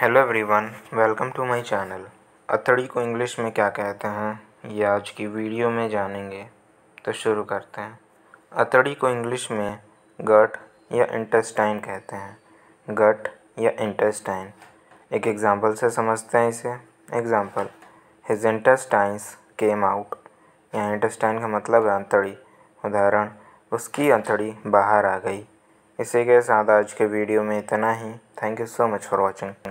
hello everyone welcome to my channel अथड़ी को English में क्या कहते हैं ये आज की वीडियो में जानेंगे तो शुरू करते हैं अथड़ी को इंग्लिश में गट या इंटेस्टाइन कहते हैं गट या इंटेस्टाइन एक एग्ज़ाम्पल से समझते हैं इसे example his intestines came out या इंटेस्टाइन का मतलब है अंतड़ी उदाहरण उसकी अंतड़ी बाहर आ गई इसी के साथ आज के वीडियो में इतना ही thank you so much for watching